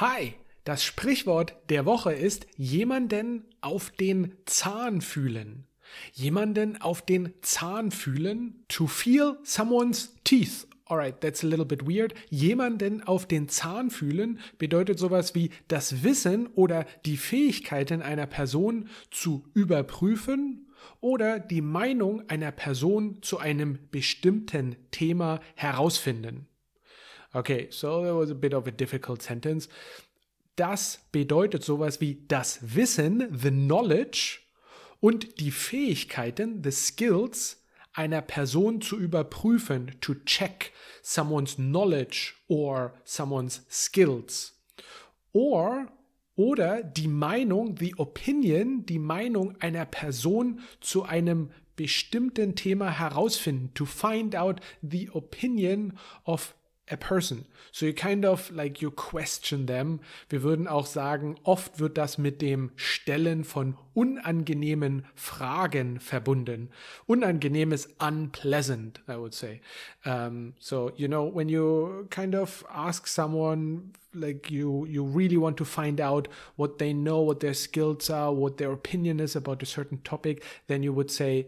Hi, das Sprichwort der Woche ist jemanden auf den Zahn fühlen. Jemanden auf den Zahn fühlen. To feel someone's teeth. Alright, that's a little bit weird. Jemanden auf den Zahn fühlen bedeutet sowas wie das Wissen oder die Fähigkeiten einer Person zu überprüfen oder die Meinung einer Person zu einem bestimmten Thema herausfinden. Okay, so that was a bit of a difficult sentence. Das bedeutet sowas wie das Wissen, the knowledge und die Fähigkeiten, the skills einer Person zu überprüfen, to check someone's knowledge or someone's skills. Or oder die Meinung, the opinion, die Meinung einer Person zu einem bestimmten Thema herausfinden, to find out the opinion of a person. So you kind of like you question them. Wir würden auch sagen, oft wird das mit dem Stellen von unangenehmen Fragen verbunden. Unangenehm ist unpleasant, I would say. Um, so you know when you kind of ask someone like you you really want to find out what they know, what their skills are, what their opinion is about a certain topic, then you would say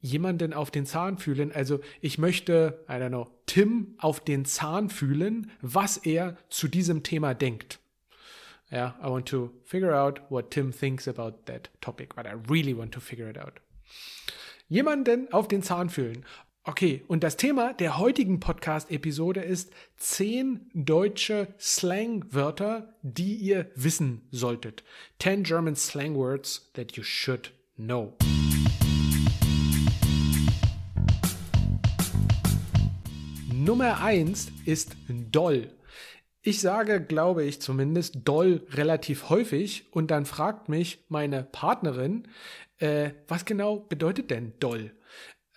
jemanden auf den Zahn fühlen. Also ich möchte, I don't know, Tim auf den Zahn fühlen, was er zu diesem Thema denkt. Yeah, I want to figure out what Tim thinks about that topic, but I really want to figure it out. Jemanden auf den Zahn fühlen. Okay, und das Thema der heutigen Podcast-Episode ist zehn deutsche Slang-Wörter, die ihr wissen solltet. 10 German Slang Words that you should know. Nummer 1 ist Doll. Ich sage, glaube ich zumindest, Doll relativ häufig und dann fragt mich meine Partnerin, äh, was genau bedeutet denn Doll?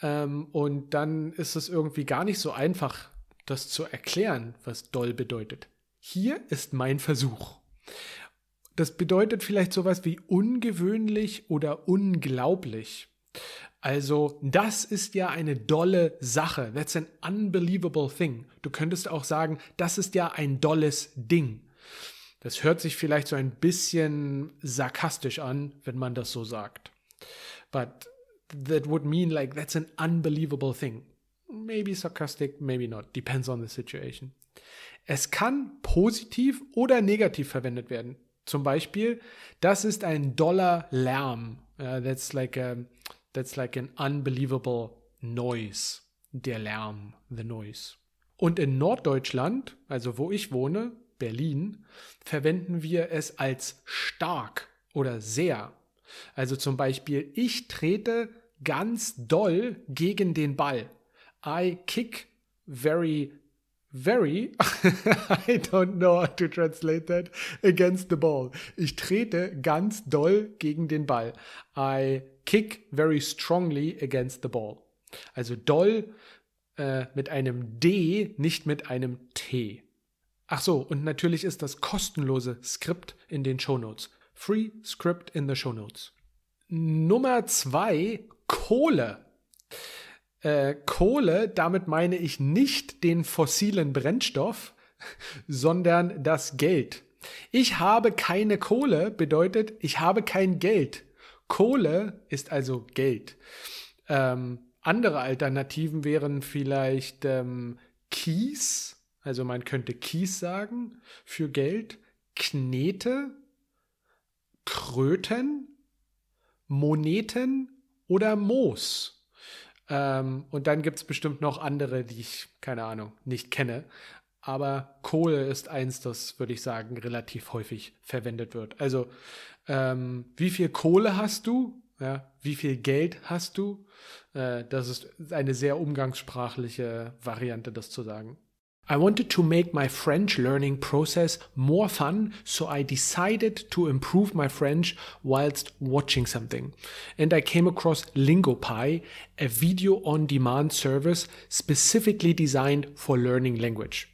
Ähm, und dann ist es irgendwie gar nicht so einfach, das zu erklären, was Doll bedeutet. Hier ist mein Versuch. Das bedeutet vielleicht sowas wie ungewöhnlich oder unglaublich. Also das ist ja eine dolle Sache. That's an unbelievable thing. Du könntest auch sagen, das ist ja ein dolles Ding. Das hört sich vielleicht so ein bisschen sarkastisch an, wenn man das so sagt. But that would mean like that's an unbelievable thing. Maybe sarcastic, maybe not. Depends on the situation. Es kann positiv oder negativ verwendet werden. Zum Beispiel, das ist ein doller Lärm. Uh, that's like a That's like an unbelievable noise. Der Lärm, the noise. Und in Norddeutschland, also wo ich wohne, Berlin, verwenden wir es als stark oder sehr. Also zum Beispiel, ich trete ganz doll gegen den Ball. I kick very very, I don't know how to translate that, against the ball. Ich trete ganz doll gegen den Ball. I kick very strongly against the ball. Also doll äh, mit einem D, nicht mit einem T. Ach so, und natürlich ist das kostenlose Skript in den Show Notes. Free Script in the Show Notes. Nummer zwei, Kohle. Äh, Kohle, damit meine ich nicht den fossilen Brennstoff, sondern das Geld. Ich habe keine Kohle bedeutet, ich habe kein Geld. Kohle ist also Geld. Ähm, andere Alternativen wären vielleicht ähm, Kies, also man könnte Kies sagen für Geld, Knete, Kröten, Moneten oder Moos. Ähm, und dann gibt es bestimmt noch andere, die ich, keine Ahnung, nicht kenne. Aber Kohle ist eins, das würde ich sagen, relativ häufig verwendet wird. Also, ähm, wie viel Kohle hast du? Ja, wie viel Geld hast du? Äh, das ist eine sehr umgangssprachliche Variante, das zu sagen. I wanted to make my French learning process more fun, so I decided to improve my French whilst watching something. And I came across LingoPie, a video on demand service specifically designed for learning language.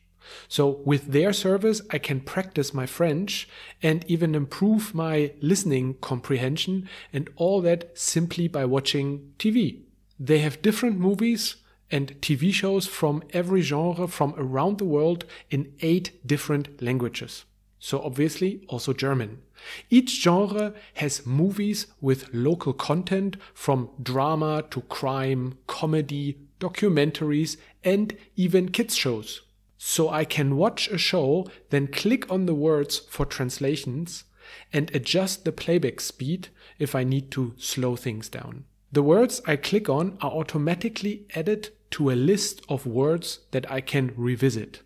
So, with their service, I can practice my French and even improve my listening comprehension, and all that simply by watching TV. They have different movies and TV shows from every genre from around the world in eight different languages. So obviously also German. Each genre has movies with local content from drama to crime, comedy, documentaries, and even kids shows. So I can watch a show, then click on the words for translations and adjust the playback speed if I need to slow things down. The words I click on are automatically added to a list of words that I can revisit.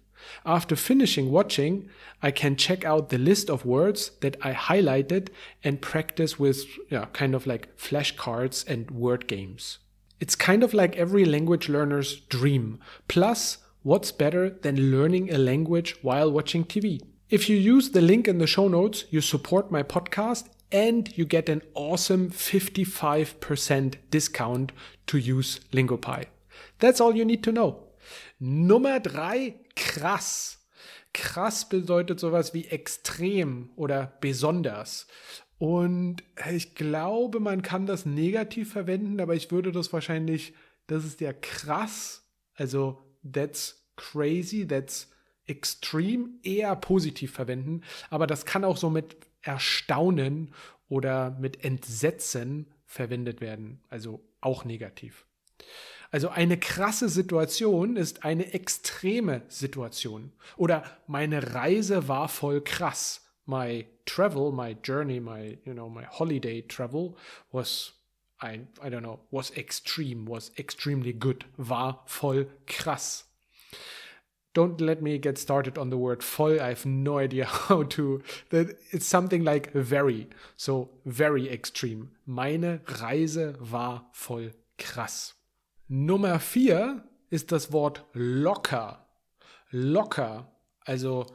After finishing watching, I can check out the list of words that I highlighted and practice with you know, kind of like flashcards and word games. It's kind of like every language learner's dream. Plus, what's better than learning a language while watching TV? If you use the link in the show notes, you support my podcast and you get an awesome 55% discount to use Lingopie. That's all you need to know. Nummer drei, krass. Krass bedeutet sowas wie extrem oder besonders. Und ich glaube, man kann das negativ verwenden, aber ich würde das wahrscheinlich, das ist ja krass, also that's crazy, that's extreme, eher positiv verwenden. Aber das kann auch so mit Erstaunen oder mit Entsetzen verwendet werden, also auch negativ. Also eine krasse Situation ist eine extreme Situation. Oder meine Reise war voll krass. My travel, my journey, my, you know, my holiday travel was, I, I don't know, was extreme, was extremely good, war voll krass don't let me get started on the word voll. I have no idea how to. It's something like very. So very extreme. Meine Reise war voll krass. Nummer vier ist das Wort locker. Locker. Also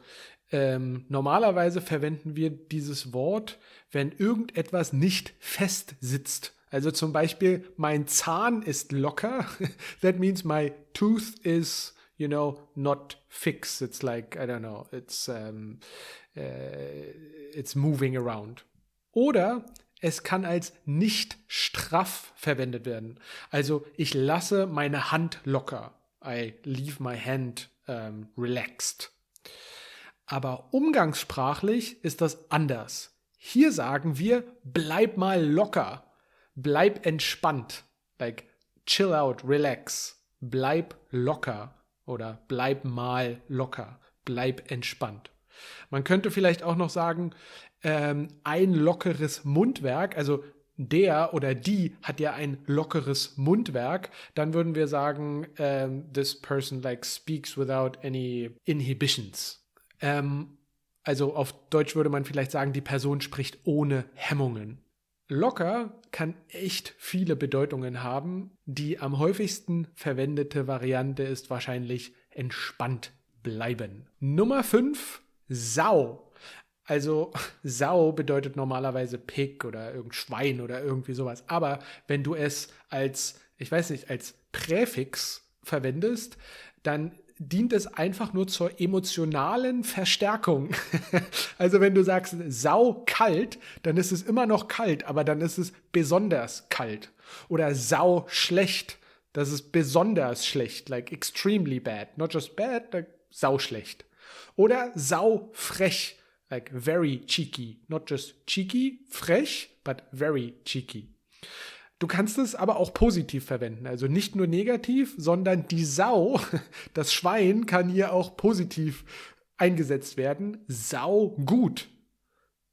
ähm, normalerweise verwenden wir dieses Wort, wenn irgendetwas nicht fest sitzt. Also zum Beispiel, mein Zahn ist locker. That means my tooth is you know, not fix. It's like, I don't know, it's, um, uh, it's moving around. Oder es kann als nicht straff verwendet werden. Also ich lasse meine Hand locker. I leave my hand um, relaxed. Aber umgangssprachlich ist das anders. Hier sagen wir, bleib mal locker, bleib entspannt. Like, chill out, relax, bleib locker oder bleib mal locker, bleib entspannt. Man könnte vielleicht auch noch sagen, ähm, ein lockeres Mundwerk, also der oder die hat ja ein lockeres Mundwerk, dann würden wir sagen, ähm, this person like speaks without any inhibitions. Ähm, also auf Deutsch würde man vielleicht sagen, die Person spricht ohne Hemmungen. Locker kann echt viele Bedeutungen haben. Die am häufigsten verwendete Variante ist wahrscheinlich entspannt bleiben. Nummer 5, Sau. Also Sau bedeutet normalerweise Pick oder irgendein Schwein oder irgendwie sowas. Aber wenn du es als, ich weiß nicht, als Präfix verwendest, dann dient es einfach nur zur emotionalen Verstärkung. also wenn du sagst sau kalt, dann ist es immer noch kalt, aber dann ist es besonders kalt. Oder sau schlecht, das ist besonders schlecht, like extremely bad, not just bad, like sau schlecht. Oder sau frech, like very cheeky, not just cheeky, frech, but very cheeky. Du kannst es aber auch positiv verwenden, also nicht nur negativ, sondern die Sau, das Schwein kann hier auch positiv eingesetzt werden. Sau gut,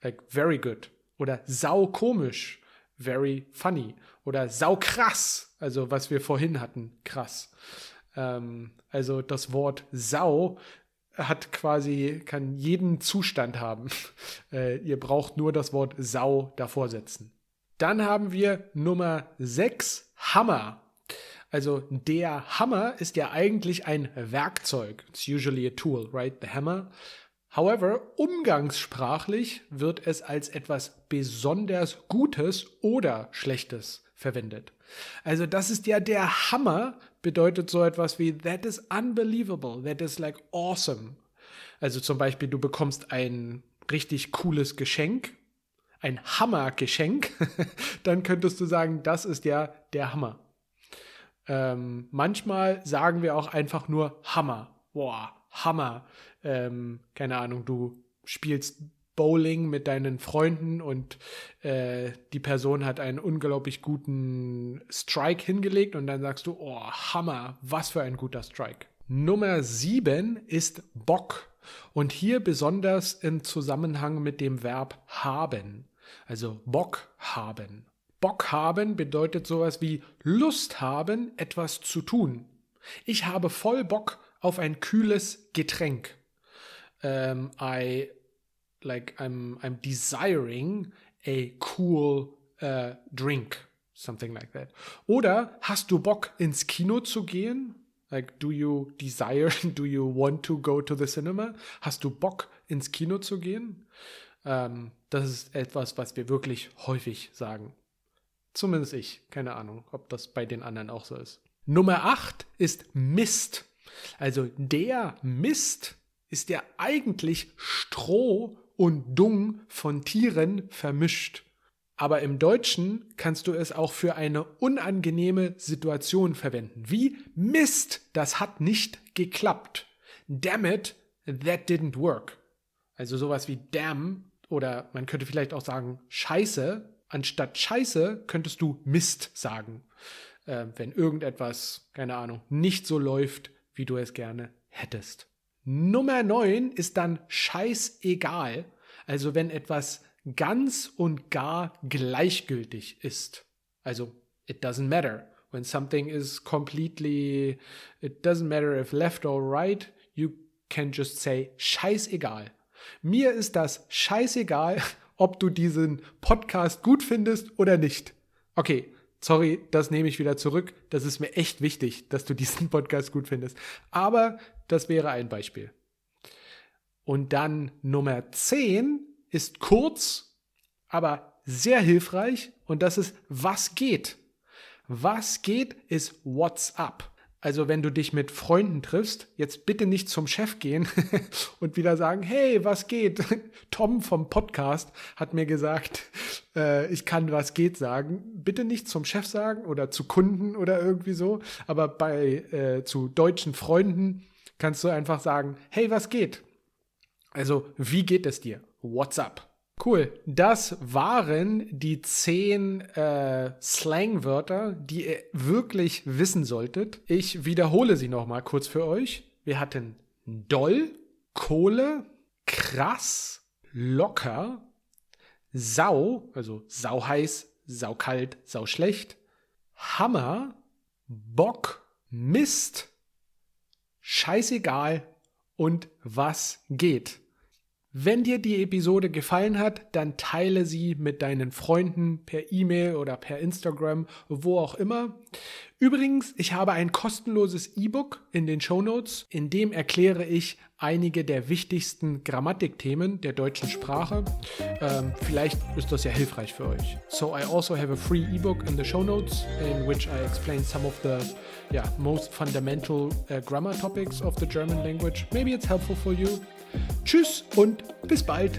like very good oder sau komisch, very funny oder sau krass, also was wir vorhin hatten, krass. Ähm, also das Wort Sau hat quasi, kann jeden Zustand haben. Äh, ihr braucht nur das Wort Sau davor setzen. Dann haben wir Nummer 6, Hammer. Also der Hammer ist ja eigentlich ein Werkzeug. It's usually a tool, right? The hammer. However, umgangssprachlich wird es als etwas besonders Gutes oder Schlechtes verwendet. Also das ist ja der Hammer, bedeutet so etwas wie that is unbelievable, that is like awesome. Also zum Beispiel, du bekommst ein richtig cooles Geschenk ein Hammergeschenk, dann könntest du sagen, das ist ja der Hammer. Ähm, manchmal sagen wir auch einfach nur Hammer. Boah, Hammer. Ähm, keine Ahnung, du spielst Bowling mit deinen Freunden und äh, die Person hat einen unglaublich guten Strike hingelegt und dann sagst du, oh, Hammer, was für ein guter Strike. Nummer 7 ist Bock. Und hier besonders im Zusammenhang mit dem Verb haben, also Bock haben. Bock haben bedeutet sowas wie Lust haben, etwas zu tun. Ich habe voll Bock auf ein kühles Getränk. Um, ähm, I like I'm I'm desiring a cool uh, drink, something like that. Oder hast du Bock ins Kino zu gehen? Like, do you desire, do you want to go to the cinema? Hast du Bock, ins Kino zu gehen? Ähm, das ist etwas, was wir wirklich häufig sagen. Zumindest ich. Keine Ahnung, ob das bei den anderen auch so ist. Nummer 8 ist Mist. Also der Mist ist ja eigentlich Stroh und Dung von Tieren vermischt. Aber im Deutschen kannst du es auch für eine unangenehme Situation verwenden. Wie Mist, das hat nicht geklappt. Damn it, that didn't work. Also sowas wie damn oder man könnte vielleicht auch sagen Scheiße. Anstatt Scheiße könntest du Mist sagen, äh, wenn irgendetwas, keine Ahnung, nicht so läuft, wie du es gerne hättest. Nummer 9 ist dann scheißegal. Also wenn etwas ganz und gar gleichgültig ist. Also it doesn't matter. When something is completely, it doesn't matter if left or right, you can just say scheißegal. Mir ist das scheißegal, ob du diesen Podcast gut findest oder nicht. Okay, sorry, das nehme ich wieder zurück. Das ist mir echt wichtig, dass du diesen Podcast gut findest. Aber das wäre ein Beispiel. Und dann Nummer 10 ist kurz, aber sehr hilfreich und das ist was geht. Was geht ist what's up. Also wenn du dich mit Freunden triffst, jetzt bitte nicht zum Chef gehen und wieder sagen, hey, was geht? Tom vom Podcast hat mir gesagt, äh, ich kann was geht sagen. Bitte nicht zum Chef sagen oder zu Kunden oder irgendwie so, aber bei äh, zu deutschen Freunden kannst du einfach sagen, hey, was geht? Also, wie geht es dir? What's up? Cool. Das waren die zehn äh, Slang-Wörter, die ihr wirklich wissen solltet. Ich wiederhole sie nochmal kurz für euch. Wir hatten doll, Kohle, krass, locker, sau, also sau heiß, sau kalt, sau schlecht, Hammer, Bock, Mist, scheißegal und was geht. Wenn dir die Episode gefallen hat, dann teile sie mit deinen Freunden per E-Mail oder per Instagram, wo auch immer. Übrigens, ich habe ein kostenloses E-Book in den Show Notes, in dem erkläre ich einige der wichtigsten Grammatikthemen der deutschen Sprache. Ähm, vielleicht ist das ja hilfreich für euch. So I also have a free E-Book in the Show Notes, in which I explain some of the yeah, most fundamental uh, grammar topics of the German language. Maybe it's helpful for you. Tschüss und bis bald.